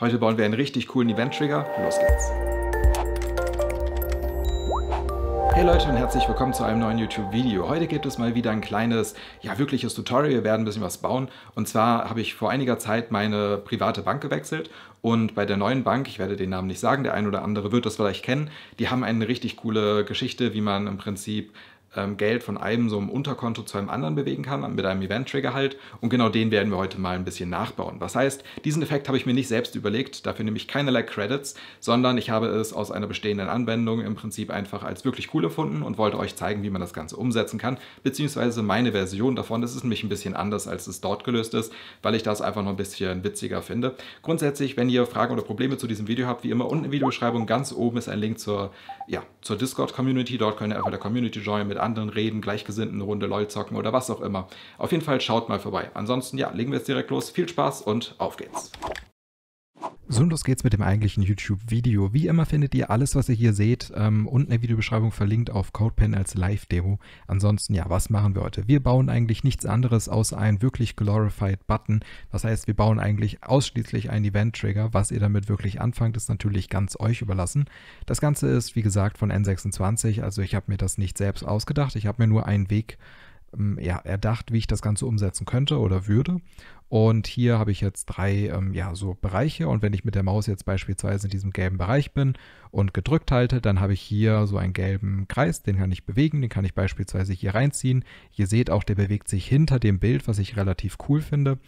Heute bauen wir einen richtig coolen Event-Trigger. Los geht's! Hey Leute und herzlich willkommen zu einem neuen YouTube-Video. Heute gibt es mal wieder ein kleines, ja wirkliches Tutorial. Wir werden ein bisschen was bauen. Und zwar habe ich vor einiger Zeit meine private Bank gewechselt und bei der neuen Bank, ich werde den Namen nicht sagen, der ein oder andere wird das vielleicht kennen, die haben eine richtig coole Geschichte, wie man im Prinzip ähm, Geld von einem so einem Unterkonto zu einem anderen bewegen kann, mit einem Event-Trigger halt. Und genau den werden wir heute mal ein bisschen nachbauen. Was heißt, diesen Effekt habe ich mir nicht selbst überlegt, dafür nehme ich keinerlei Credits, sondern ich habe es aus einer bestehenden Anwendung im Prinzip einfach als wirklich cool erfunden und wollte euch zeigen, wie man das Ganze umsetzen kann, beziehungsweise meine Version davon. Das ist nämlich ein bisschen anders, als es dort gelöst ist, weil ich das einfach noch ein bisschen witziger finde. Grundsätzlich, wenn ihr Fragen oder Probleme zu diesem Video habt, wie immer unten in der Videobeschreibung ganz oben ist ein Link zur, ja, zur Discord-Community. Dort könnt ihr einfach der Community joinen mit anderen anderen reden, Gleichgesinnten eine Runde LOL zocken oder was auch immer. Auf jeden Fall schaut mal vorbei. Ansonsten, ja, legen wir jetzt direkt los. Viel Spaß und auf geht's. So, und los geht's mit dem eigentlichen YouTube-Video. Wie immer findet ihr alles, was ihr hier seht, ähm, unten in der Videobeschreibung verlinkt auf CodePen als Live-Demo. Ansonsten, ja, was machen wir heute? Wir bauen eigentlich nichts anderes außer einen wirklich glorified Button. Das heißt, wir bauen eigentlich ausschließlich einen Event-Trigger. Was ihr damit wirklich anfangt, ist natürlich ganz euch überlassen. Das Ganze ist, wie gesagt, von N26. Also ich habe mir das nicht selbst ausgedacht. Ich habe mir nur einen Weg ähm, ja, erdacht, wie ich das Ganze umsetzen könnte oder würde. Und hier habe ich jetzt drei ähm, ja, so Bereiche. Und wenn ich mit der Maus jetzt beispielsweise in diesem gelben Bereich bin und gedrückt halte, dann habe ich hier so einen gelben Kreis, den kann ich bewegen, den kann ich beispielsweise hier reinziehen. Ihr seht auch, der bewegt sich hinter dem Bild, was ich relativ cool finde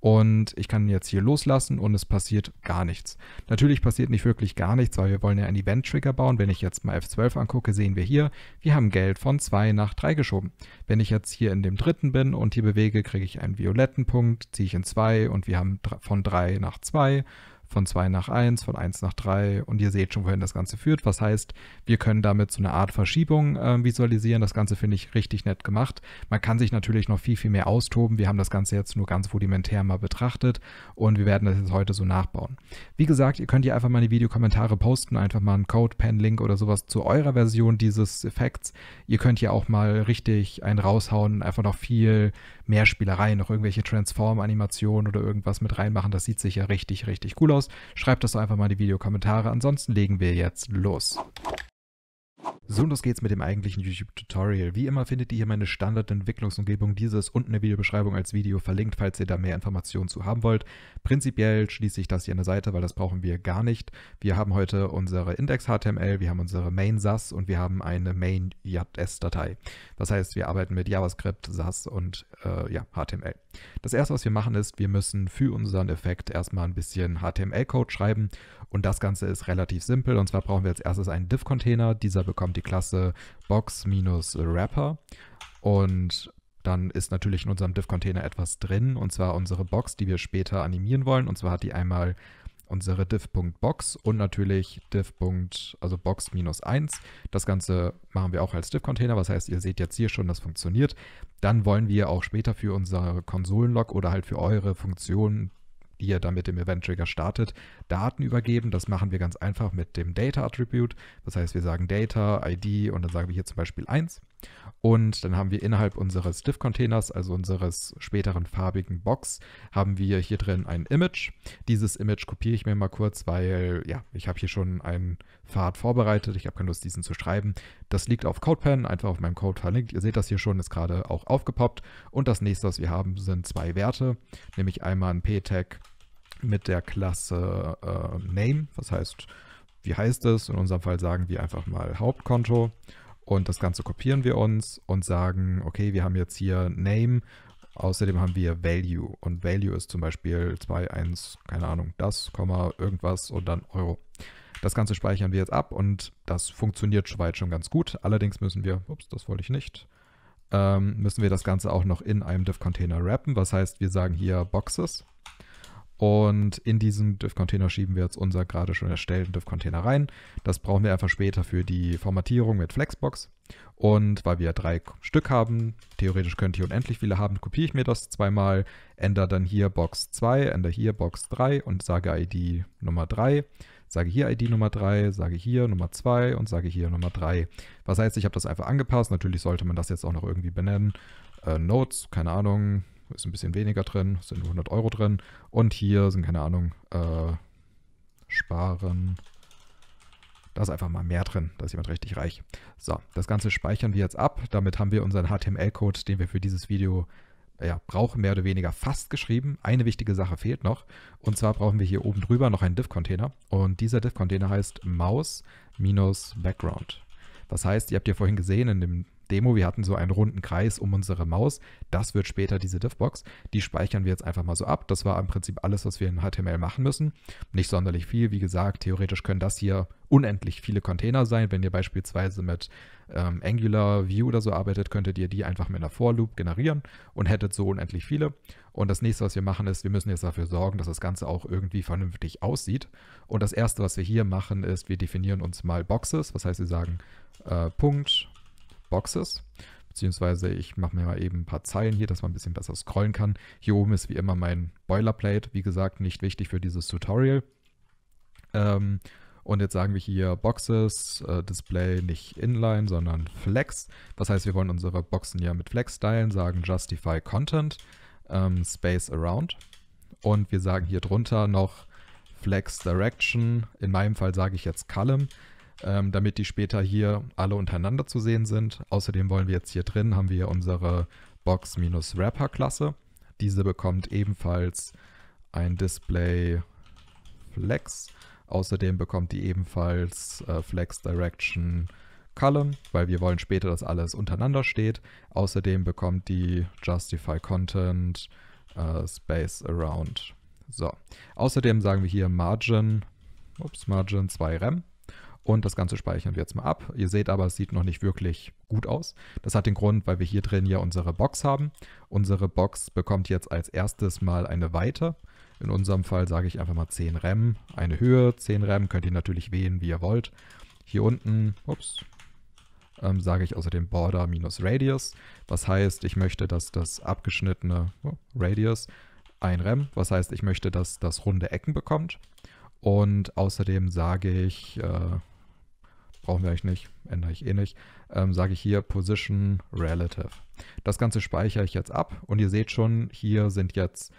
und ich kann jetzt hier loslassen und es passiert gar nichts. Natürlich passiert nicht wirklich gar nichts, weil wir wollen ja einen Event-Trigger bauen. Wenn ich jetzt mal F12 angucke, sehen wir hier, wir haben Geld von 2 nach 3 geschoben. Wenn ich jetzt hier in dem dritten bin und hier bewege, kriege ich einen violetten Punkt, ziehe ich in 2 und wir haben von 3 nach 2 von 2 nach 1, von 1 nach 3 und ihr seht schon, wohin das Ganze führt. Was heißt, wir können damit so eine Art Verschiebung äh, visualisieren. Das Ganze finde ich richtig nett gemacht. Man kann sich natürlich noch viel, viel mehr austoben. Wir haben das Ganze jetzt nur ganz rudimentär mal betrachtet und wir werden das jetzt heute so nachbauen. Wie gesagt, ihr könnt hier einfach mal in die Videokommentare posten, einfach mal einen Code, Pen, Link oder sowas zu eurer Version dieses Effekts. Ihr könnt hier auch mal richtig einen raushauen, einfach noch viel mehr Spielereien, noch irgendwelche Transform-Animationen oder irgendwas mit reinmachen. Das sieht sicher richtig, richtig cool aus. Videos. Schreibt das doch einfach mal in die Videokommentare. Ansonsten legen wir jetzt los. So, und los geht's mit dem eigentlichen YouTube-Tutorial. Wie immer findet ihr hier meine Standardentwicklungsumgebung. Diese ist unten in der Videobeschreibung als Video verlinkt, falls ihr da mehr Informationen zu haben wollt. Prinzipiell schließe ich das hier an der Seite, weil das brauchen wir gar nicht. Wir haben heute unsere Index-HTML, wir haben unsere Main-SAS und wir haben eine Main-JS-Datei. Das heißt, wir arbeiten mit JavaScript, SAS und äh, ja, HTML. Das erste, was wir machen, ist, wir müssen für unseren Effekt erstmal ein bisschen HTML-Code schreiben und das Ganze ist relativ simpel. Und zwar brauchen wir als erstes einen div-Container. Dieser bekommt die Klasse Box-Wrapper und dann ist natürlich in unserem div-Container etwas drin und zwar unsere Box, die wir später animieren wollen. Und zwar hat die einmal unsere div.box und natürlich div. also box-1. Das Ganze machen wir auch als div-Container, was heißt, ihr seht jetzt hier schon, das funktioniert. Dann wollen wir auch später für unsere Konsolenlog oder halt für eure Funktionen die ihr dann mit dem Event-Trigger startet, Daten übergeben. Das machen wir ganz einfach mit dem Data-Attribute. Das heißt, wir sagen Data, ID und dann sagen wir hier zum Beispiel 1. Und dann haben wir innerhalb unseres Div-Containers, also unseres späteren farbigen Box, haben wir hier drin ein Image. Dieses Image kopiere ich mir mal kurz, weil ja, ich habe hier schon einen Pfad vorbereitet. Ich habe keine Lust, diesen zu schreiben. Das liegt auf CodePen, einfach auf meinem Code verlinkt. Ihr seht das hier schon, ist gerade auch aufgepoppt. Und das nächste, was wir haben, sind zwei Werte, nämlich einmal ein P-Tag mit der Klasse äh, Name, was heißt, wie heißt es? In unserem Fall sagen wir einfach mal Hauptkonto und das Ganze kopieren wir uns und sagen, okay, wir haben jetzt hier Name, außerdem haben wir Value. Und Value ist zum Beispiel 2, 1, keine Ahnung, das, Komma, irgendwas und dann Euro. Das Ganze speichern wir jetzt ab und das funktioniert soweit schon ganz gut. Allerdings müssen wir, ups, das wollte ich nicht, ähm, müssen wir das Ganze auch noch in einem Div-Container wrappen. Was heißt, wir sagen hier Boxes und in diesen Div-Container schieben wir jetzt unser gerade schon erstellten Div-Container rein. Das brauchen wir einfach später für die Formatierung mit Flexbox. Und weil wir drei Stück haben, theoretisch könnte ich unendlich viele haben, kopiere ich mir das zweimal, ändere dann hier Box 2, ändere hier Box 3 und sage ID Nummer 3, sage hier ID Nummer 3, sage hier Nummer 2 und sage hier Nummer 3. Was heißt, ich habe das einfach angepasst. Natürlich sollte man das jetzt auch noch irgendwie benennen. Äh, Notes, keine Ahnung, ist ein bisschen weniger drin, sind 100 Euro drin. Und hier sind, keine Ahnung, äh, sparen. Da ist einfach mal mehr drin, da ist jemand richtig reich. So, das Ganze speichern wir jetzt ab. Damit haben wir unseren HTML-Code, den wir für dieses Video ja, brauchen, mehr oder weniger fast geschrieben. Eine wichtige Sache fehlt noch. Und zwar brauchen wir hier oben drüber noch einen Div-Container. Und dieser Div-Container heißt Maus-Background. Das heißt, ihr habt ja vorhin gesehen in dem Demo, wir hatten so einen runden Kreis um unsere Maus. Das wird später diese Diffbox. Die speichern wir jetzt einfach mal so ab. Das war im Prinzip alles, was wir in HTML machen müssen. Nicht sonderlich viel. Wie gesagt, theoretisch können das hier unendlich viele Container sein. Wenn ihr beispielsweise mit ähm, Angular, View oder so arbeitet, könntet ihr die einfach mit einer For Loop generieren und hättet so unendlich viele. Und das nächste, was wir machen, ist, wir müssen jetzt dafür sorgen, dass das Ganze auch irgendwie vernünftig aussieht. Und das erste, was wir hier machen, ist, wir definieren uns mal Boxes. Was heißt, wir sagen äh, Punkt, Boxes. Beziehungsweise ich mache mir mal eben ein paar Zeilen hier, dass man ein bisschen besser scrollen kann. Hier oben ist wie immer mein Boilerplate. Wie gesagt, nicht wichtig für dieses Tutorial. Ähm, und jetzt sagen wir hier Boxes, äh, Display nicht Inline, sondern Flex. Das heißt, wir wollen unsere Boxen ja mit Flex stylen, sagen Justify Content, ähm, Space Around. Und wir sagen hier drunter noch Flex Direction. In meinem Fall sage ich jetzt Column ähm, damit die später hier alle untereinander zu sehen sind. Außerdem wollen wir jetzt hier drin, haben wir unsere Box-Wrapper-Klasse. Diese bekommt ebenfalls ein Display Flex. Außerdem bekommt die ebenfalls äh, Flex Direction Column, weil wir wollen später, dass alles untereinander steht. Außerdem bekommt die Justify Content äh, Space Around. So. Außerdem sagen wir hier Margin, ups, Margin 2 Rem und das Ganze speichern wir jetzt mal ab. Ihr seht aber, es sieht noch nicht wirklich gut aus. Das hat den Grund, weil wir hier drin ja unsere Box haben. Unsere Box bekommt jetzt als erstes mal eine Weite. In unserem Fall sage ich einfach mal 10 Rem, eine Höhe, 10 Rem, könnt ihr natürlich wählen, wie ihr wollt. Hier unten, ups, ähm, sage ich außerdem Border minus Radius, was heißt, ich möchte, dass das abgeschnittene oh, Radius ein Rem, was heißt, ich möchte, dass das runde Ecken bekommt. Und außerdem sage ich, äh, brauchen wir eigentlich nicht, ändere ich eh nicht, ähm, sage ich hier Position Relative. Das Ganze speichere ich jetzt ab und ihr seht schon, hier sind jetzt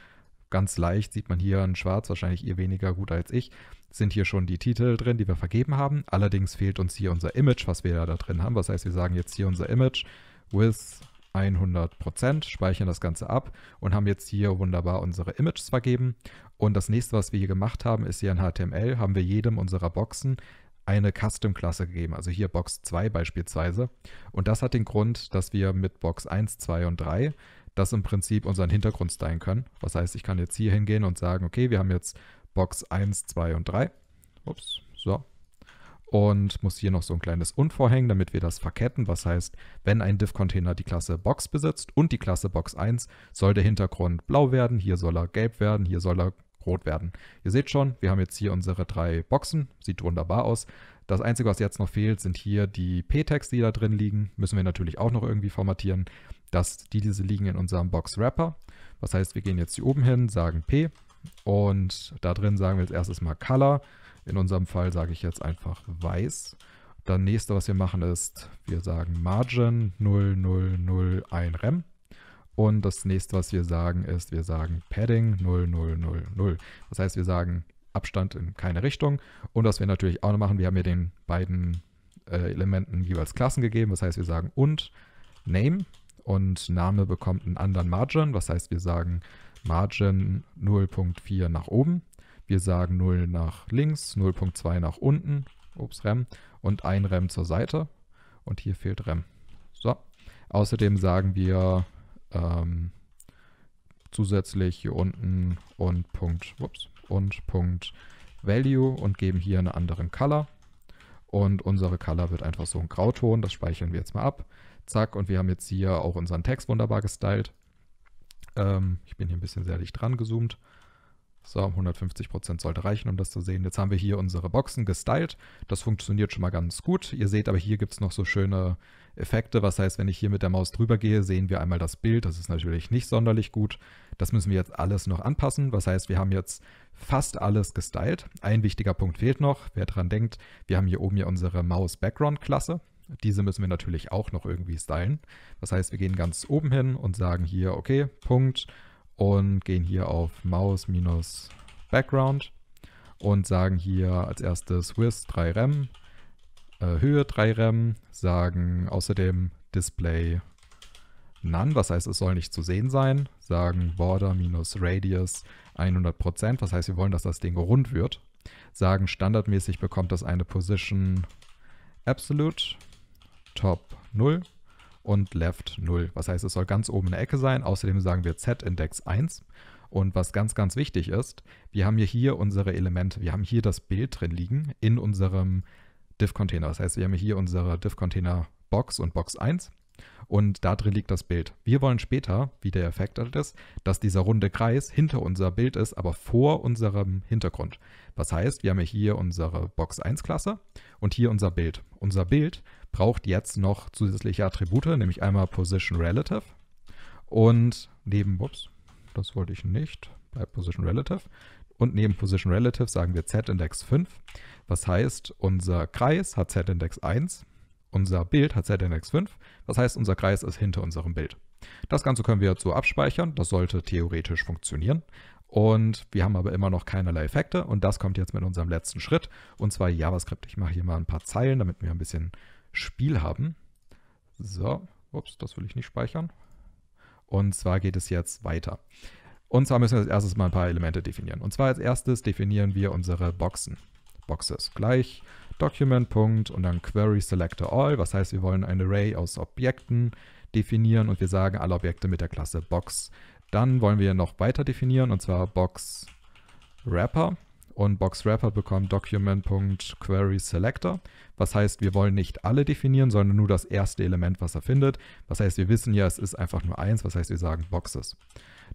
ganz leicht, sieht man hier in schwarz, wahrscheinlich ihr weniger gut als ich, sind hier schon die Titel drin, die wir vergeben haben. Allerdings fehlt uns hier unser Image, was wir da drin haben. Das heißt, wir sagen jetzt hier unser Image with 100%, speichern das Ganze ab und haben jetzt hier wunderbar unsere Images vergeben. Und das nächste, was wir hier gemacht haben, ist hier in HTML, haben wir jedem unserer Boxen eine Custom-Klasse gegeben, also hier Box 2 beispielsweise. Und das hat den Grund, dass wir mit Box 1, 2 und 3 das im Prinzip unseren Hintergrund stylen können. Was heißt, ich kann jetzt hier hingehen und sagen, okay, wir haben jetzt Box 1, 2 und 3. Ups, so. Und muss hier noch so ein kleines Und vorhängen, damit wir das verketten. Was heißt, wenn ein Div-Container die Klasse Box besitzt und die Klasse Box 1, soll der Hintergrund blau werden, hier soll er gelb werden, hier soll er rot werden. Ihr seht schon, wir haben jetzt hier unsere drei Boxen. Sieht wunderbar aus. Das Einzige, was jetzt noch fehlt, sind hier die P-Tags, die da drin liegen. Müssen wir natürlich auch noch irgendwie formatieren. Dass die, diese liegen in unserem Box-Wrapper. Das heißt, wir gehen jetzt hier oben hin, sagen P und da drin sagen wir als erstes mal Color. In unserem Fall sage ich jetzt einfach weiß. Dann nächste, was wir machen, ist, wir sagen Margin 0001 Rem. Und das nächste, was wir sagen, ist, wir sagen Padding 0000. Das heißt, wir sagen Abstand in keine Richtung. Und was wir natürlich auch noch machen, wir haben hier den beiden äh, Elementen jeweils Klassen gegeben. Das heißt, wir sagen und Name und Name bekommt einen anderen Margin. Das heißt, wir sagen Margin 0.4 nach oben. Wir sagen 0 nach links, 0.2 nach unten, ups, Rem, und ein Rem zur Seite. Und hier fehlt Rem. So. Außerdem sagen wir ähm, zusätzlich hier unten und Punkt, ups, und Punkt Value und geben hier einen anderen Color. Und unsere Color wird einfach so ein Grauton, das speichern wir jetzt mal ab. Zack, und wir haben jetzt hier auch unseren Text wunderbar gestylt. Ähm, ich bin hier ein bisschen sehr dicht dran gezoomt. So, 150% sollte reichen, um das zu sehen. Jetzt haben wir hier unsere Boxen gestylt. Das funktioniert schon mal ganz gut. Ihr seht aber hier gibt es noch so schöne Effekte. Was heißt, wenn ich hier mit der Maus drüber gehe, sehen wir einmal das Bild. Das ist natürlich nicht sonderlich gut. Das müssen wir jetzt alles noch anpassen. Was heißt, wir haben jetzt fast alles gestylt. Ein wichtiger Punkt fehlt noch. Wer daran denkt, wir haben hier oben ja unsere Maus-Background-Klasse. Diese müssen wir natürlich auch noch irgendwie stylen. Das heißt, wir gehen ganz oben hin und sagen hier, okay, Punkt, und gehen hier auf Maus-Background und sagen hier als erstes Width 3 Rem, äh, Höhe 3 Rem, sagen außerdem Display None, was heißt, es soll nicht zu sehen sein, sagen Border minus Radius 100%, was heißt, wir wollen, dass das Ding rund wird, sagen standardmäßig bekommt das eine Position Absolute, Top 0 und left 0. Was heißt, es soll ganz oben in der Ecke sein. Außerdem sagen wir z-Index 1. Und was ganz, ganz wichtig ist, wir haben hier unsere Elemente, wir haben hier das Bild drin liegen in unserem Div-Container. Das heißt, wir haben hier unsere Div-Container-Box und Box 1 und da drin liegt das Bild. Wir wollen später, wie der Effekt halt ist, dass dieser runde Kreis hinter unser Bild ist, aber vor unserem Hintergrund. Was heißt, wir haben hier unsere Box 1 Klasse und hier unser Bild. Unser Bild braucht jetzt noch zusätzliche Attribute, nämlich einmal Position Relative und neben, ups, das wollte ich nicht, bei Position Relative und neben Position Relative sagen wir Z-Index 5. Was heißt, unser Kreis hat Z-Index 1, unser Bild hat Z-Index 5. was heißt, unser Kreis ist hinter unserem Bild. Das Ganze können wir so abspeichern. Das sollte theoretisch funktionieren. Und wir haben aber immer noch keinerlei Effekte. Und das kommt jetzt mit unserem letzten Schritt, und zwar JavaScript. Ich mache hier mal ein paar Zeilen, damit wir ein bisschen Spiel haben. So, ups, das will ich nicht speichern. Und zwar geht es jetzt weiter. Und zwar müssen wir als erstes mal ein paar Elemente definieren. Und zwar als erstes definieren wir unsere Boxen. Boxes gleich Document. und dann Query Selector All. Was heißt, wir wollen ein Array aus Objekten definieren und wir sagen alle Objekte mit der Klasse Box. Dann wollen wir noch weiter definieren und zwar Box Wrapper. Und Box Wrapper bekommt Document.QuerySelector. Was heißt, wir wollen nicht alle definieren, sondern nur das erste Element, was er findet. Was heißt, wir wissen ja, es ist einfach nur eins. Was heißt, wir sagen Boxes.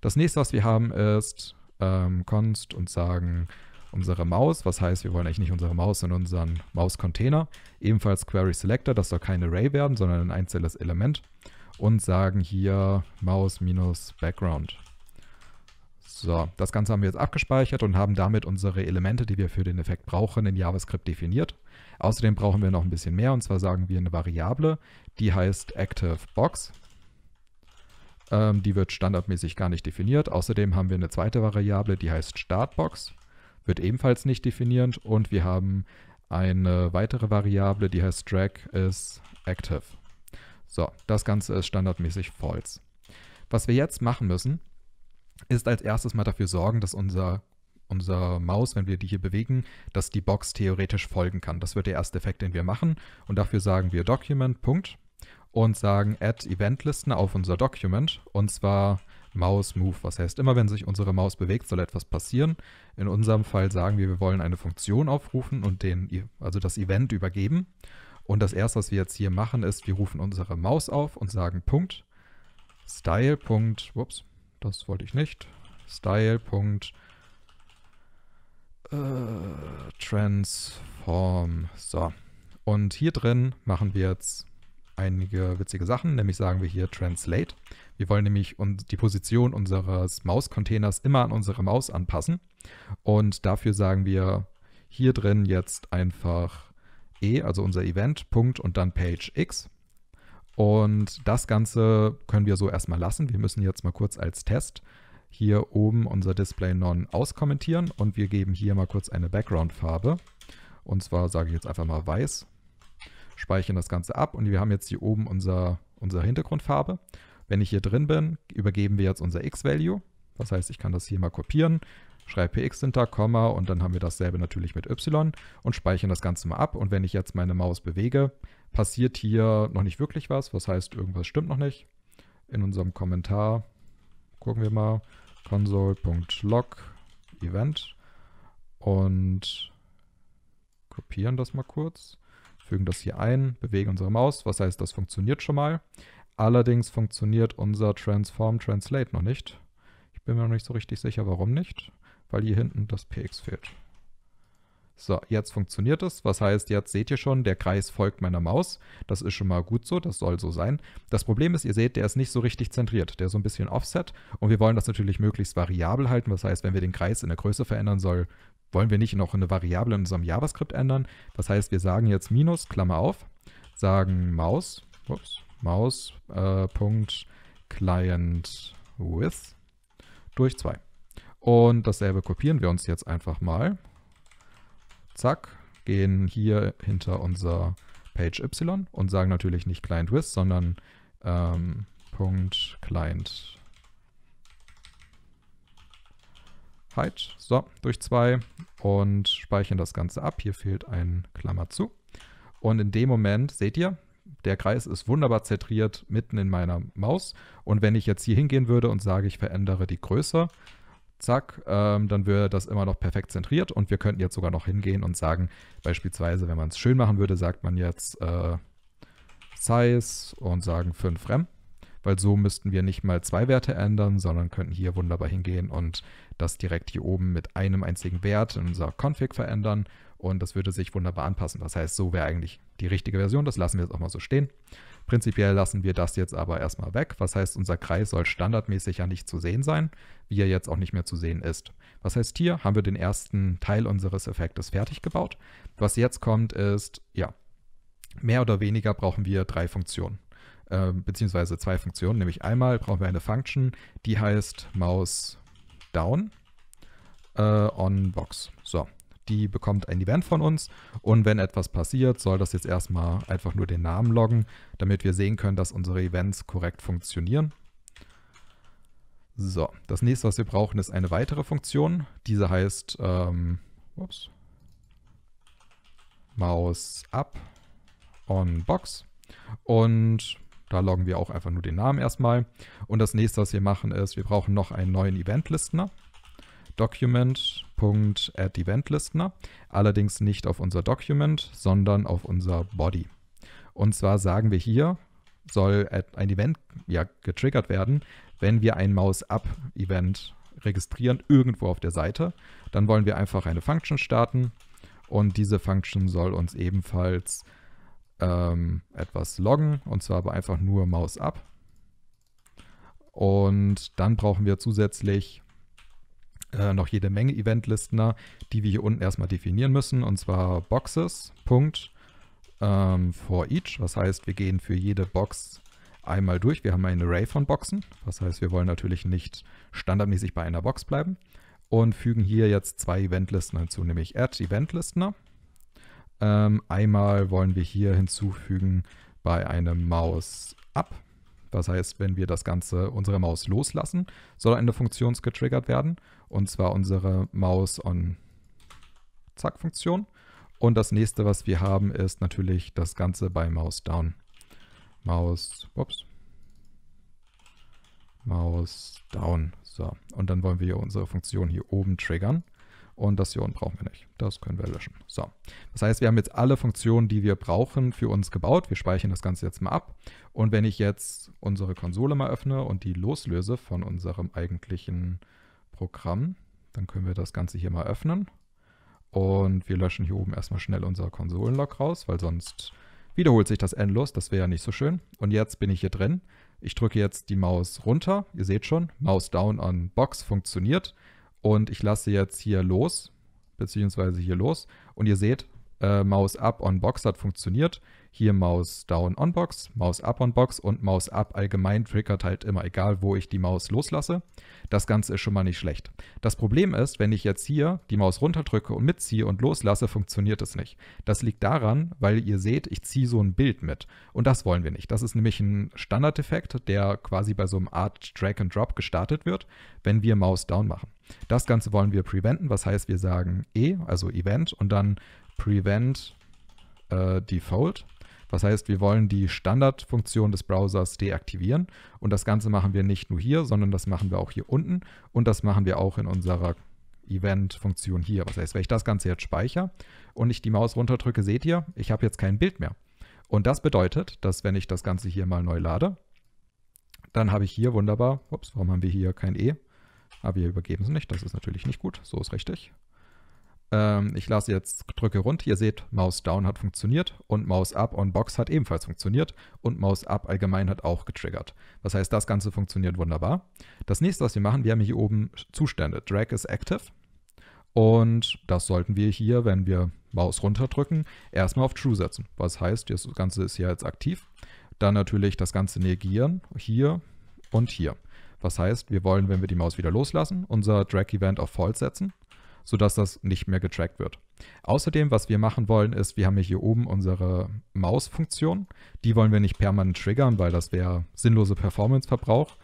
Das nächste, was wir haben, ist ähm, const und sagen unsere Maus. Was heißt, wir wollen eigentlich nicht unsere Maus, sondern unseren Maus-Container. Ebenfalls Query Selector. Das soll kein Array werden, sondern ein einzelnes Element. Und sagen hier Maus-Background. So, das Ganze haben wir jetzt abgespeichert und haben damit unsere Elemente, die wir für den Effekt brauchen, in JavaScript definiert. Außerdem brauchen wir noch ein bisschen mehr und zwar sagen wir eine Variable, die heißt ActiveBox. Ähm, die wird standardmäßig gar nicht definiert. Außerdem haben wir eine zweite Variable, die heißt Startbox, wird ebenfalls nicht definiert und wir haben eine weitere Variable, die heißt Drag is active. So, das Ganze ist standardmäßig false. Was wir jetzt machen müssen, ist als erstes mal dafür sorgen, dass unser unsere Maus, wenn wir die hier bewegen, dass die Box theoretisch folgen kann. Das wird der erste Effekt, den wir machen. Und dafür sagen wir Document. Punkt, und sagen Add Eventlisten auf unser Document. Und zwar Maus Move. Was heißt, immer wenn sich unsere Maus bewegt, soll etwas passieren. In unserem Fall sagen wir, wir wollen eine Funktion aufrufen und den, e, also das Event übergeben. Und das erste, was wir jetzt hier machen, ist, wir rufen unsere Maus auf und sagen Punkt, Style. Punkt, ups, das wollte ich nicht. Style. Punkt, äh, Transform. So. Und hier drin machen wir jetzt einige witzige Sachen, nämlich sagen wir hier Translate. Wir wollen nämlich die Position unseres Mauscontainers immer an unsere Maus anpassen. Und dafür sagen wir hier drin jetzt einfach E, also unser Event, Punkt und dann Page X. Und das Ganze können wir so erstmal lassen. Wir müssen jetzt mal kurz als Test hier oben unser Display Non auskommentieren und wir geben hier mal kurz eine Background-Farbe. Und zwar sage ich jetzt einfach mal weiß. Speichern das Ganze ab und wir haben jetzt hier oben unser, unsere Hintergrundfarbe. Wenn ich hier drin bin, übergeben wir jetzt unser x-Value. Das heißt, ich kann das hier mal kopieren, schreibe px hinter, Komma und dann haben wir dasselbe natürlich mit y und speichern das Ganze mal ab. Und wenn ich jetzt meine Maus bewege, passiert hier noch nicht wirklich was. Was heißt, irgendwas stimmt noch nicht. In unserem Kommentar gucken wir mal console.log Event und kopieren das mal kurz, fügen das hier ein, bewegen unsere Maus, was heißt, das funktioniert schon mal. Allerdings funktioniert unser Transform Translate noch nicht. Ich bin mir noch nicht so richtig sicher, warum nicht, weil hier hinten das px fehlt. So, jetzt funktioniert es. Was heißt, jetzt seht ihr schon, der Kreis folgt meiner Maus. Das ist schon mal gut so, das soll so sein. Das Problem ist, ihr seht, der ist nicht so richtig zentriert. Der ist so ein bisschen offset und wir wollen das natürlich möglichst variabel halten. Was heißt, wenn wir den Kreis in der Größe verändern soll, wollen wir nicht noch eine Variable in unserem JavaScript ändern. Das heißt, wir sagen jetzt minus, Klammer auf, sagen Maus, ups, Maus, äh, Punkt, Client with durch 2. Und dasselbe kopieren wir uns jetzt einfach mal zack, gehen hier hinter unser Page Y und sagen natürlich nicht Client with, sondern ähm, Punkt Client Height, so, durch 2 und speichern das Ganze ab. Hier fehlt ein Klammer zu. Und in dem Moment, seht ihr, der Kreis ist wunderbar zentriert mitten in meiner Maus. Und wenn ich jetzt hier hingehen würde und sage, ich verändere die Größe, zack, ähm, dann wäre das immer noch perfekt zentriert und wir könnten jetzt sogar noch hingehen und sagen, beispielsweise, wenn man es schön machen würde, sagt man jetzt äh, Size und sagen 5 Rem, weil so müssten wir nicht mal zwei Werte ändern, sondern könnten hier wunderbar hingehen und das direkt hier oben mit einem einzigen Wert in unserer Config verändern und das würde sich wunderbar anpassen. Das heißt, so wäre eigentlich die richtige Version, das lassen wir jetzt auch mal so stehen. Prinzipiell lassen wir das jetzt aber erstmal weg. Was heißt, unser Kreis soll standardmäßig ja nicht zu sehen sein, wie er jetzt auch nicht mehr zu sehen ist. Was heißt hier, haben wir den ersten Teil unseres Effektes fertig gebaut. Was jetzt kommt ist, ja, mehr oder weniger brauchen wir drei Funktionen ähm, beziehungsweise zwei Funktionen, nämlich einmal brauchen wir eine Function, die heißt mouse down äh, on Box. So, die bekommt ein Event von uns und wenn etwas passiert, soll das jetzt erstmal einfach nur den Namen loggen, damit wir sehen können, dass unsere Events korrekt funktionieren. So, das nächste, was wir brauchen, ist eine weitere Funktion. Diese heißt ähm, ups, Maus up on Box und da loggen wir auch einfach nur den Namen erstmal. Und das nächste, was wir machen, ist, wir brauchen noch einen neuen Event-Listner document.addEventListener, allerdings nicht auf unser Document, sondern auf unser Body. Und zwar sagen wir hier, soll ein Event ja, getriggert werden, wenn wir ein Maus-Up-Event registrieren irgendwo auf der Seite. Dann wollen wir einfach eine Function starten und diese Function soll uns ebenfalls ähm, etwas loggen und zwar aber einfach nur Maus-Up. Und dann brauchen wir zusätzlich äh, noch jede Menge Eventlistener, die wir hier unten erstmal definieren müssen, und zwar Boxes. Punkt, ähm, for each. Was heißt, wir gehen für jede Box einmal durch. Wir haben ein Array von Boxen. was heißt, wir wollen natürlich nicht standardmäßig bei einer Box bleiben und fügen hier jetzt zwei Eventlistener hinzu, nämlich add Eventlistener. Ähm, einmal wollen wir hier hinzufügen bei einem Maus up das heißt, wenn wir das Ganze, unsere Maus loslassen, soll eine Funktion getriggert werden. Und zwar unsere Maus on Zack-Funktion. Und das nächste, was wir haben, ist natürlich das Ganze bei Maus down. Maus, ups, Maus down. So, und dann wollen wir unsere Funktion hier oben triggern und das hier unten brauchen wir nicht. Das können wir löschen. So, das heißt, wir haben jetzt alle Funktionen, die wir brauchen, für uns gebaut. Wir speichern das Ganze jetzt mal ab. Und wenn ich jetzt unsere Konsole mal öffne und die loslöse von unserem eigentlichen Programm, dann können wir das Ganze hier mal öffnen. Und wir löschen hier oben erstmal schnell unser Konsolenlog raus, weil sonst wiederholt sich das endlos. Das wäre ja nicht so schön. Und jetzt bin ich hier drin. Ich drücke jetzt die Maus runter. Ihr seht schon, Maus down on Box funktioniert. Und ich lasse jetzt hier los, beziehungsweise hier los. Und ihr seht, äh, Maus up on Box hat funktioniert. Hier Maus down on Box, Maus up on Box und Maus up allgemein triggert halt immer, egal wo ich die Maus loslasse. Das Ganze ist schon mal nicht schlecht. Das Problem ist, wenn ich jetzt hier die Maus runterdrücke und mitziehe und loslasse, funktioniert es nicht. Das liegt daran, weil ihr seht, ich ziehe so ein Bild mit. Und das wollen wir nicht. Das ist nämlich ein Standardeffekt, der quasi bei so einem Art Drag and Drop gestartet wird, wenn wir Maus down machen. Das Ganze wollen wir preventen, was heißt, wir sagen E, also Event, und dann prevent äh, default. Was heißt, wir wollen die Standardfunktion des Browsers deaktivieren und das Ganze machen wir nicht nur hier, sondern das machen wir auch hier unten und das machen wir auch in unserer Event-Funktion hier. Was heißt, wenn ich das Ganze jetzt speichere und ich die Maus runterdrücke, seht ihr, ich habe jetzt kein Bild mehr. Und das bedeutet, dass wenn ich das Ganze hier mal neu lade, dann habe ich hier wunderbar, ups, warum haben wir hier kein E? Aber wir übergeben sie nicht. Das ist natürlich nicht gut. So ist richtig. Ähm, ich lasse jetzt, drücke rund. Ihr seht, Maus down hat funktioniert und Maus up on box hat ebenfalls funktioniert und Maus up allgemein hat auch getriggert. Das heißt, das Ganze funktioniert wunderbar. Das nächste, was wir machen, wir haben hier oben Zustände. Drag ist active. Und das sollten wir hier, wenn wir Maus runterdrücken, erstmal auf True setzen. Was heißt, das Ganze ist hier jetzt aktiv. Dann natürlich das Ganze negieren, hier und hier. Was heißt, wir wollen, wenn wir die Maus wieder loslassen, unser Drag-Event auf False setzen, sodass das nicht mehr getrackt wird. Außerdem, was wir machen wollen, ist, wir haben hier oben unsere Maus-Funktion. Die wollen wir nicht permanent triggern, weil das wäre sinnlose Performance-Verbrauch.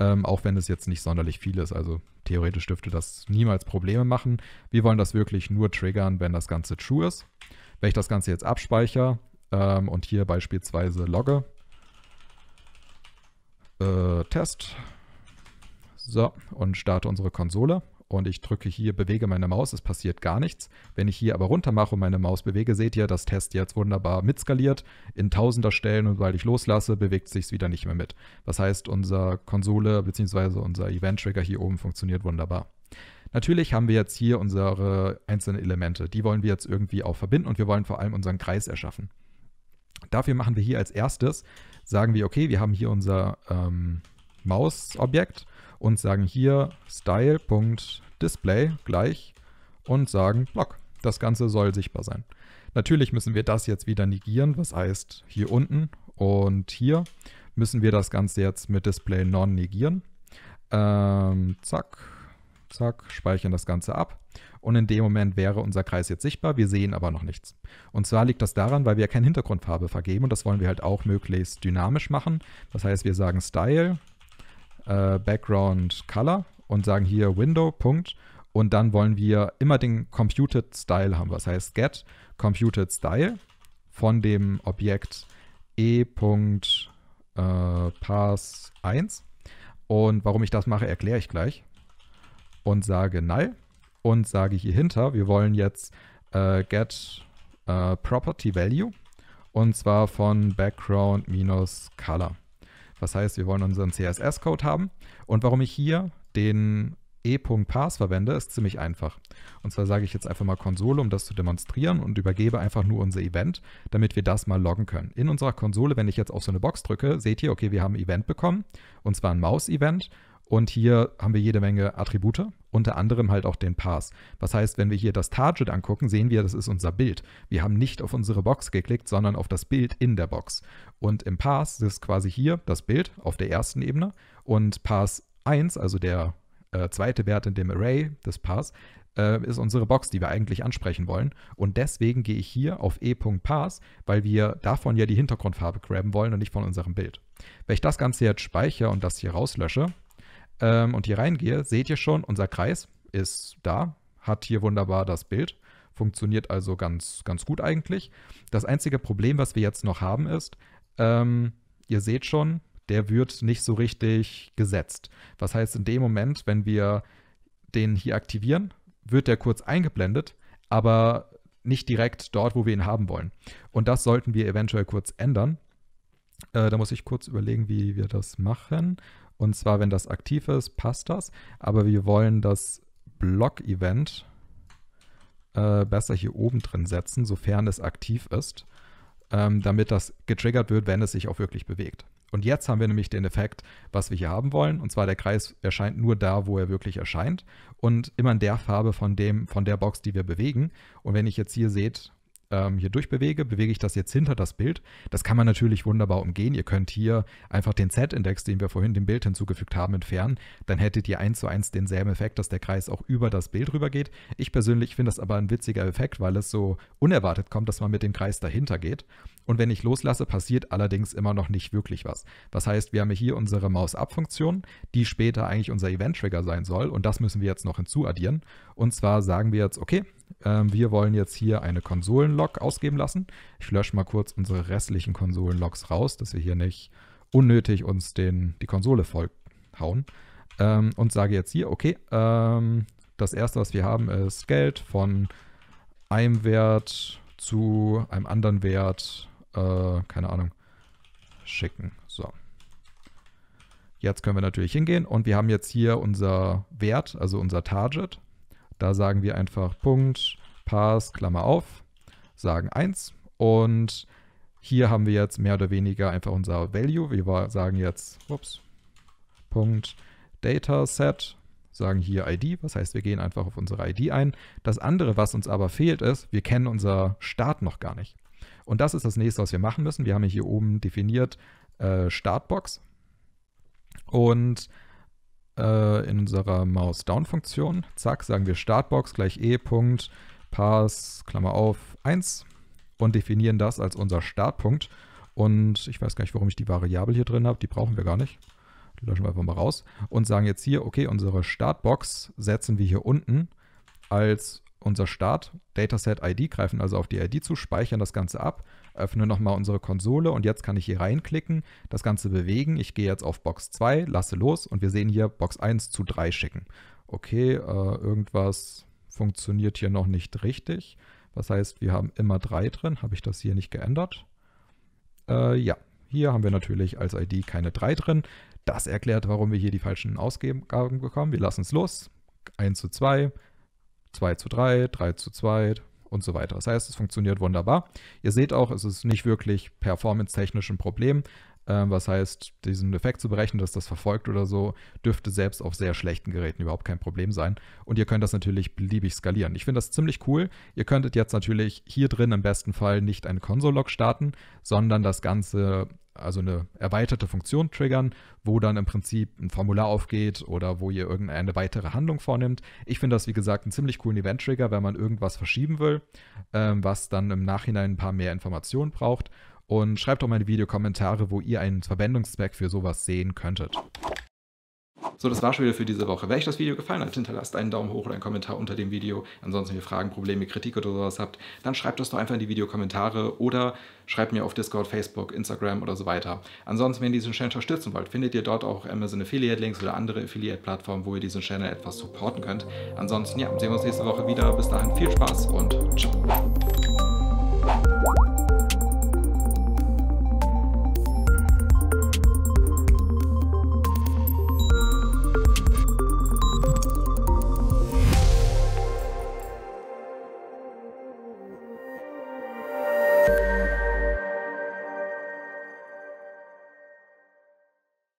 Ähm, auch wenn es jetzt nicht sonderlich viel ist. Also theoretisch dürfte das niemals Probleme machen. Wir wollen das wirklich nur triggern, wenn das Ganze true ist. Wenn ich das Ganze jetzt abspeichere ähm, und hier beispielsweise logge, äh, Test, so, und starte unsere Konsole. Und ich drücke hier, bewege meine Maus, es passiert gar nichts. Wenn ich hier aber runter mache und meine Maus bewege, seht ihr, das Test jetzt wunderbar mitskaliert in tausender Stellen und weil ich loslasse, bewegt sich wieder nicht mehr mit. Das heißt, unsere Konsole bzw. unser Event-Trigger hier oben funktioniert wunderbar. Natürlich haben wir jetzt hier unsere einzelnen Elemente. Die wollen wir jetzt irgendwie auch verbinden und wir wollen vor allem unseren Kreis erschaffen. Dafür machen wir hier als erstes, sagen wir, okay, wir haben hier unser ähm, Mausobjekt objekt und sagen hier Style.display gleich und sagen Block. Das Ganze soll sichtbar sein. Natürlich müssen wir das jetzt wieder negieren, was heißt hier unten und hier müssen wir das Ganze jetzt mit Display Non negieren. Ähm, zack, zack, speichern das Ganze ab. Und in dem Moment wäre unser Kreis jetzt sichtbar, wir sehen aber noch nichts. Und zwar liegt das daran, weil wir keine Hintergrundfarbe vergeben und das wollen wir halt auch möglichst dynamisch machen. Das heißt, wir sagen Style, äh, Background Color und sagen hier Window, Punkt. Und dann wollen wir immer den Computed Style haben. Was heißt, get Computed Style von dem Objekt e.pass1. Äh, und warum ich das mache, erkläre ich gleich. Und sage null und sage hier hinter, wir wollen jetzt äh, get äh, Property Value und zwar von Background minus Color. Was heißt, wir wollen unseren CSS-Code haben. Und warum ich hier den e.pass verwende, ist ziemlich einfach. Und zwar sage ich jetzt einfach mal Konsole, um das zu demonstrieren und übergebe einfach nur unser Event, damit wir das mal loggen können. In unserer Konsole, wenn ich jetzt auf so eine Box drücke, seht ihr, okay, wir haben ein Event bekommen, und zwar ein Maus-Event. Und hier haben wir jede Menge Attribute, unter anderem halt auch den Pass. Was heißt, wenn wir hier das Target angucken, sehen wir, das ist unser Bild. Wir haben nicht auf unsere Box geklickt, sondern auf das Bild in der Box. Und im Pass ist quasi hier das Bild auf der ersten Ebene und Pass 1, also der äh, zweite Wert in dem Array des Pass, äh, ist unsere Box, die wir eigentlich ansprechen wollen. Und deswegen gehe ich hier auf e.pass, weil wir davon ja die Hintergrundfarbe graben wollen und nicht von unserem Bild. Wenn ich das Ganze jetzt speichere und das hier rauslösche, ähm, und hier reingehe, seht ihr schon, unser Kreis ist da, hat hier wunderbar das Bild, funktioniert also ganz, ganz gut eigentlich. Das einzige Problem, was wir jetzt noch haben, ist, ähm, ihr seht schon, der wird nicht so richtig gesetzt. Was heißt, in dem Moment, wenn wir den hier aktivieren, wird der kurz eingeblendet, aber nicht direkt dort, wo wir ihn haben wollen. Und das sollten wir eventuell kurz ändern. Äh, da muss ich kurz überlegen, wie wir das machen. Und zwar, wenn das aktiv ist, passt das. Aber wir wollen das Block-Event äh, besser hier oben drin setzen, sofern es aktiv ist, ähm, damit das getriggert wird, wenn es sich auch wirklich bewegt. Und jetzt haben wir nämlich den Effekt, was wir hier haben wollen. Und zwar der Kreis erscheint nur da, wo er wirklich erscheint. Und immer in der Farbe von, dem, von der Box, die wir bewegen. Und wenn ich jetzt hier seht, ähm, hier durchbewege, bewege ich das jetzt hinter das Bild. Das kann man natürlich wunderbar umgehen. Ihr könnt hier einfach den Z-Index, den wir vorhin dem Bild hinzugefügt haben, entfernen. Dann hättet ihr eins zu eins denselben Effekt, dass der Kreis auch über das Bild rüber geht. Ich persönlich finde das aber ein witziger Effekt, weil es so unerwartet kommt, dass man mit dem Kreis dahinter geht. Und wenn ich loslasse, passiert allerdings immer noch nicht wirklich was. Das heißt, wir haben hier unsere Maus-Up-Funktion, die später eigentlich unser Event-Trigger sein soll. Und das müssen wir jetzt noch hinzuaddieren. Und zwar sagen wir jetzt, okay, ähm, wir wollen jetzt hier eine Konsolenlog ausgeben lassen. Ich lösche mal kurz unsere restlichen Konsolenlogs raus, dass wir hier nicht unnötig uns den, die Konsole vollhauen. Ähm, und sage jetzt hier, okay, ähm, das erste, was wir haben, ist Geld von einem Wert zu einem anderen Wert, äh, keine Ahnung, schicken. So. Jetzt können wir natürlich hingehen und wir haben jetzt hier unser Wert, also unser Target. Da sagen wir einfach Punkt, Pass, Klammer auf, sagen 1 und hier haben wir jetzt mehr oder weniger einfach unser Value. Wir sagen jetzt, ups, Punkt, Dataset, sagen hier ID, das heißt, wir gehen einfach auf unsere ID ein. Das andere, was uns aber fehlt, ist, wir kennen unser Start noch gar nicht. Und das ist das nächste, was wir machen müssen. Wir haben hier oben definiert äh, Startbox und äh, in unserer Maus-Down-Funktion. Zack, sagen wir Startbox gleich E. Punkt, Pass, Klammer auf, 1 und definieren das als unser Startpunkt. Und ich weiß gar nicht, warum ich die Variable hier drin habe, die brauchen wir gar nicht. Die löschen wir einfach mal raus und sagen jetzt hier, okay, unsere Startbox setzen wir hier unten als unser Start, Dataset ID, greifen also auf die ID zu, speichern das Ganze ab öffne nochmal unsere Konsole und jetzt kann ich hier reinklicken, das Ganze bewegen. Ich gehe jetzt auf Box 2, lasse los und wir sehen hier Box 1 zu 3 schicken. Okay, äh, irgendwas funktioniert hier noch nicht richtig. Das heißt, wir haben immer 3 drin. Habe ich das hier nicht geändert? Äh, ja, hier haben wir natürlich als ID keine 3 drin. Das erklärt, warum wir hier die falschen Ausgaben bekommen. Wir lassen es los. 1 zu 2, 2 zu 3, 3 zu 2, und so weiter. Das heißt, es funktioniert wunderbar. Ihr seht auch, es ist nicht wirklich performance-technisch ein Problem. Ähm, was heißt, diesen Effekt zu berechnen, dass das verfolgt oder so, dürfte selbst auf sehr schlechten Geräten überhaupt kein Problem sein. Und ihr könnt das natürlich beliebig skalieren. Ich finde das ziemlich cool. Ihr könntet jetzt natürlich hier drin im besten Fall nicht eine Console-Log starten, sondern das Ganze also eine erweiterte Funktion triggern, wo dann im Prinzip ein Formular aufgeht oder wo ihr irgendeine weitere Handlung vornimmt. Ich finde das, wie gesagt, einen ziemlich coolen Event-Trigger, wenn man irgendwas verschieben will, ähm, was dann im Nachhinein ein paar mehr Informationen braucht. Und schreibt doch mal in die Videokommentare, wo ihr einen Verwendungszweck für sowas sehen könntet. So, das war schon wieder für diese Woche. Wenn euch das Video gefallen hat, hinterlasst einen Daumen hoch oder einen Kommentar unter dem Video. Ansonsten, wenn ihr Fragen, Probleme, Kritik oder sowas habt, dann schreibt das doch einfach in die Videokommentare oder schreibt mir auf Discord, Facebook, Instagram oder so weiter. Ansonsten, wenn ihr diesen Channel unterstützen wollt, findet ihr dort auch Amazon Affiliate Links oder andere Affiliate-Plattformen, wo ihr diesen Channel etwas supporten könnt. Ansonsten, ja, sehen wir uns nächste Woche wieder. Bis dahin viel Spaß und ciao.